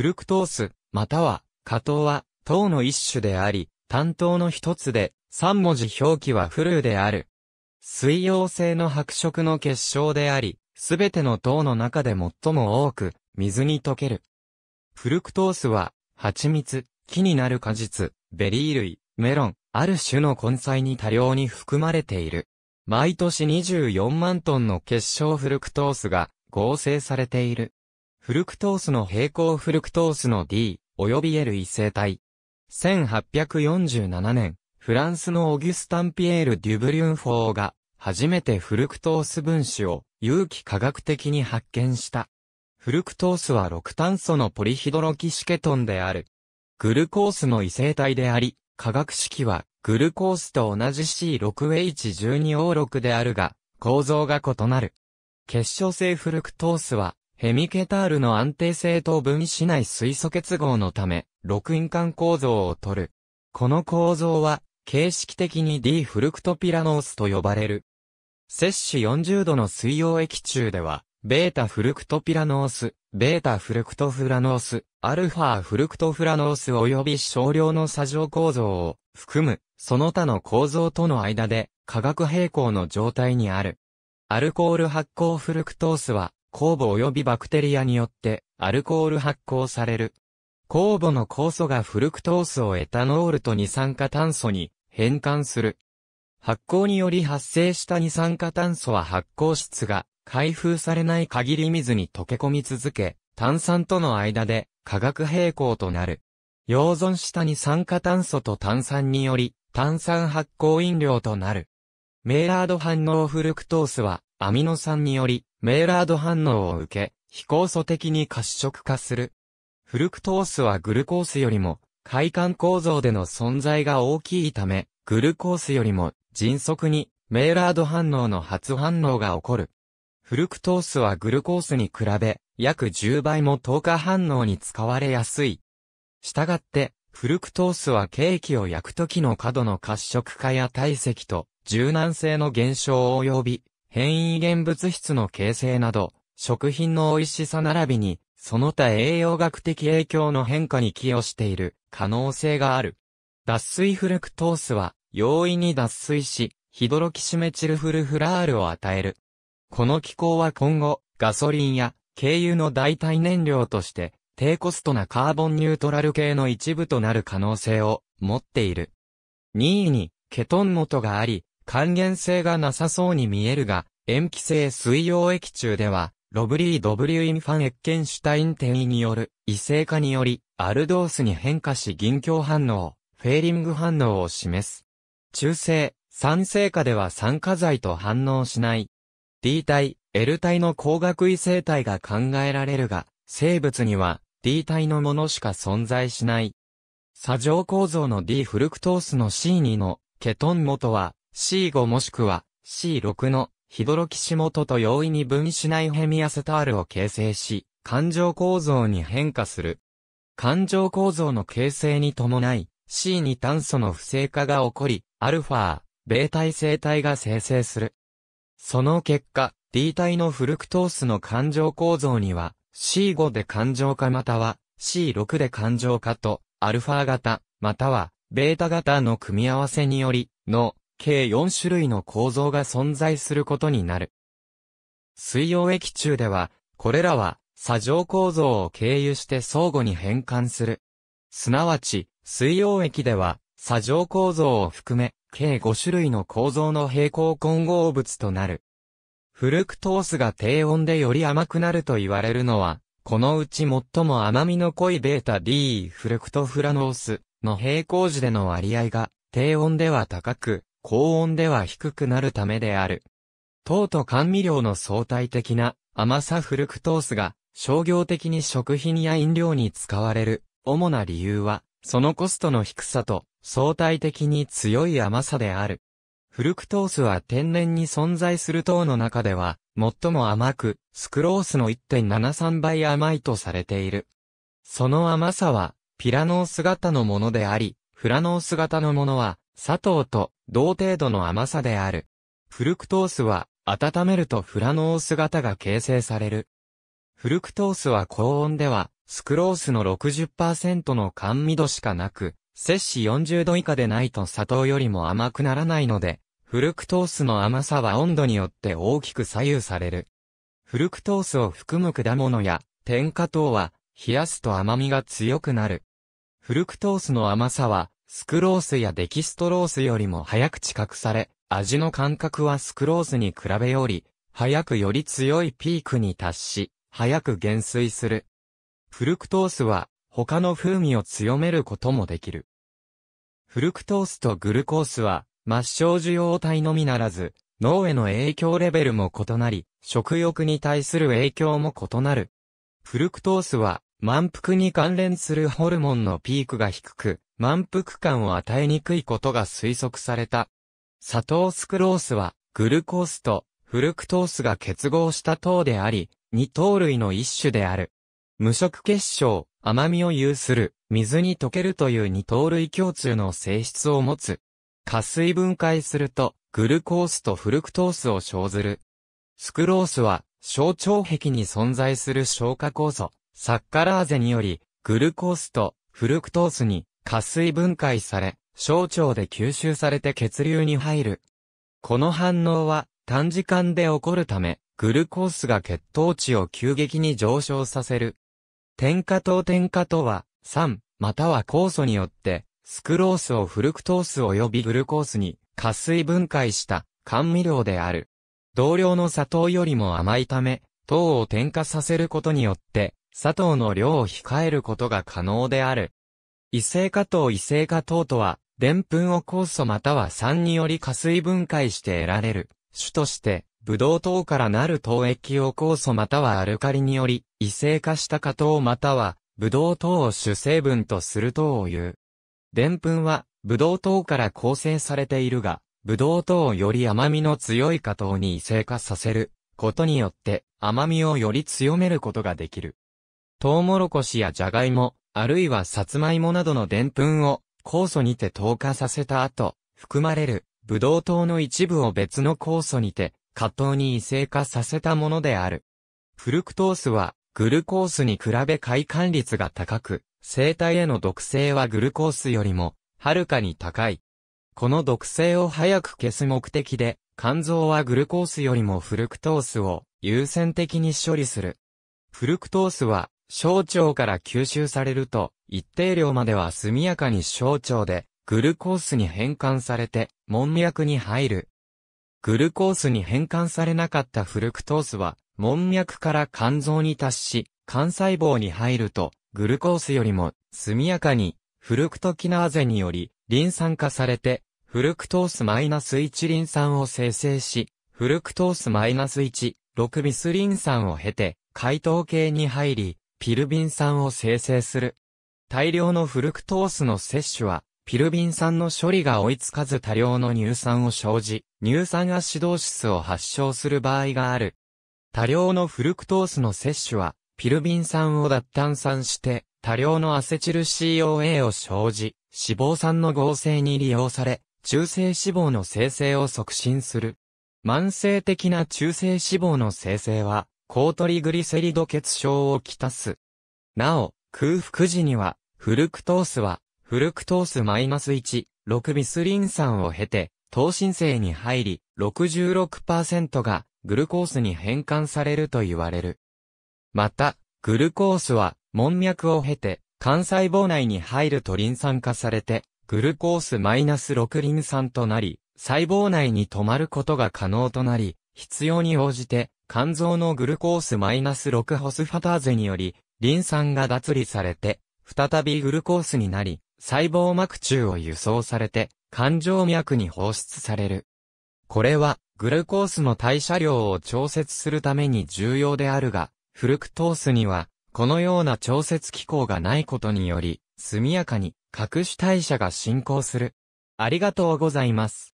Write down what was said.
フルクトース、または、果糖は、糖の一種であり、単糖の一つで、三文字表記はフルーである。水溶性の白色の結晶であり、すべての糖の中で最も多く、水に溶ける。フルクトースは、蜂蜜、木になる果実、ベリー類、メロン、ある種の根菜に多量に含まれている。毎年24万トンの結晶フルクトースが合成されている。フルクトースの平行フルクトースの D、及び L 異性体。1847年、フランスのオギュスタン・ピエール・デュブリュンフォーが、初めてフルクトース分子を有機化学的に発見した。フルクトースは6炭素のポリヒドロキシケトンである。グルコースの異性体であり、化学式はグルコースと同じ C6H12O6 であるが、構造が異なる。結晶性フルクトースはヘミケタールの安定性と分子内水素結合のため、六因間構造を取る。この構造は、形式的に D フルクトピラノースと呼ばれる。摂氏40度の水溶液中では、ベータフルクトピラノース、ベータフルクトフラノース、アルファフルクトフラノース及び少量の砂状構造を含む、その他の構造との間で化学平衡の状態にある。アルコール発酵フルクトースは酵母及びバクテリアによってアルコール発酵される。酵母の酵素がフルクトースをエタノールと二酸化炭素に変換する。発酵により発生した二酸化炭素は発酵質が開封されない限り水に溶け込み続け、炭酸との間で化学平衡となる。溶存した二酸化炭素と炭酸により炭酸発酵飲料となる。メイラード反応フルクトースはアミノ酸により、メーラード反応を受け、非酵素的に褐色化する。フルクトースはグルコースよりも、快感構造での存在が大きいため、グルコースよりも迅速にメーラード反応の初反応が起こる。フルクトースはグルコースに比べ、約10倍も糖化反応に使われやすい。したがって、フルクトースはケーキを焼く時の角の褐色化や体積と柔軟性の減少及び変異現物質の形成など、食品の美味しさ並びに、その他栄養学的影響の変化に寄与している可能性がある。脱水フルクトースは、容易に脱水し、ヒドロキシメチルフルフラールを与える。この機構は今後、ガソリンや軽油の代替燃料として、低コストなカーボンニュートラル系の一部となる可能性を持っている。2位に、ケトン元があり、還元性がなさそうに見えるが、塩基性水溶液中では、ロブリー・ドブリュイン・ファン・エッケンシュタイン転移による異性化により、アルドースに変化し銀鏡反応、フェーリング反応を示す。中性、酸性化では酸化剤と反応しない。D 体、L 体の光学異性体が考えられるが、生物には D 体のものしか存在しない。砂上構造の D フルクトースの C2 のケトン元は C5 もしくは C6 のヒドロキシモトと容易に分子内ヘミアセタールを形成し、感情構造に変化する。感情構造の形成に伴い、C に炭素の不正化が起こり、アルファ、ベータ異性体が生成する。その結果、D 体のフルクトースの感情構造には、C5 で感情化または C6 で感情化と、アルファ型、または、ベータ型の組み合わせにより、の、計4種類の構造が存在することになる。水溶液中では、これらは、砂上構造を経由して相互に変換する。すなわち、水溶液では、砂上構造を含め、計5種類の構造の平行混合物となる。フルクトースが低温でより甘くなると言われるのは、このうち最も甘みの濃いベータ D フルクトフラノースの平行時での割合が低温では高く、高温では低くなるためである。糖と甘味料の相対的な甘さフルクトースが商業的に食品や飲料に使われる主な理由は、そのコストの低さと相対的に強い甘さである。フルクトースは天然に存在する糖の中では最も甘く、スクロースの1.73倍甘いとされている。その甘さはピラノース型のものであり、フラノース型のものは砂糖と同程度の甘さである。フルクトースは温めるとフラノース型が形成される。フルクトースは高温ではスクロースの60%の甘味度しかなく、摂氏40度以下でないと砂糖よりも甘くならないので、フルクトースの甘さは温度によって大きく左右される。フルクトースを含む果物や添加糖は冷やすと甘みが強くなる。フルクトースの甘さはスクロースやデキストロースよりも早く知覚され、味の感覚はスクロースに比べより、早くより強いピークに達し、早く減衰する。フルクトースは、他の風味を強めることもできる。フルクトースとグルコースは、末梢受容体のみならず、脳への影響レベルも異なり、食欲に対する影響も異なる。フルクトースは、満腹に関連するホルモンのピークが低く、満腹感を与えにくいことが推測された。砂糖スクロースは、グルコースとフルクトースが結合した糖であり、二糖類の一種である。無色結晶、甘みを有する、水に溶けるという二糖類共通の性質を持つ。加水分解すると、グルコースとフルクトースを生ずる。スクロースは、小腸壁に存在する消化酵素、サッカラーゼにより、グルコースとフルクトースに加水分解され、小腸で吸収されて血流に入る。この反応は短時間で起こるため、グルコースが血糖値を急激に上昇させる。添加糖添加とは、酸、または酵素によって、スクロースをフルクトース及びグルコースに、加水分解した甘味料である。同量の砂糖よりも甘いため、糖を添加させることによって、砂糖の量を控えることが可能である。異性化糖異性化糖とは、でんぷんを酵素または酸により加水分解して得られる、種として、ブドウ糖からなる糖液を酵素またはアルカリにより、異性化した化糖または、ブドウ糖を主成分とする糖を言う。でんぷんは、ブドウ糖から構成されているが、ブドウ糖をより甘みの強い化糖に異性化させることによって、甘みをより強めることができる。トウモロコシやジャガイモ、あるいはサツマイモなどのデンプンを酵素にて糖化させた後、含まれるブドウ糖の一部を別の酵素にて加糖に異性化させたものである。フルクトースはグルコースに比べ快感率が高く、生体への毒性はグルコースよりもはるかに高い。この毒性を早く消す目的で、肝臓はグルコースよりもフルクトースを優先的に処理する。フルクトースは小腸から吸収されると、一定量までは速やかに小腸で、グルコースに変換されて、門脈に入る。グルコースに変換されなかったフルクトースは、門脈から肝臓に達し、肝細胞に入ると、グルコースよりも、速やかに、フルクトキナーゼにより、リン酸化されて、フルクトースマイナス1リン酸を生成し、フルクトースマイナス1、6ビスリン酸を経て、解糖系に入り、ピルビン酸を生成する。大量のフルクトースの摂取は、ピルビン酸の処理が追いつかず多量の乳酸を生じ、乳酸アシドーシスを発症する場合がある。多量のフルクトースの摂取は、ピルビン酸を脱炭酸して、多量のアセチル COA を生じ、脂肪酸の合成に利用され、中性脂肪の生成を促進する。慢性的な中性脂肪の生成は、高トリグリセリド結症をきたす。なお、空腹時には、フルクトースは、フルクトースマイナス1、6ビスリン酸を経て、糖新生に入り、66%がグルコースに変換されると言われる。また、グルコースは、門脈を経て、肝細胞内に入るとリン酸化されて、グルコースマイナス6リン酸となり、細胞内に止まることが可能となり、必要に応じて肝臓のグルコースマイナス -6 ホスファターゼにより、リン酸が脱離されて、再びグルコースになり、細胞膜中を輸送されて、肝静脈に放出される。これは、グルコースの代謝量を調節するために重要であるが、フルクトースには、このような調節機構がないことにより、速やかに、各種代謝が進行する。ありがとうございます。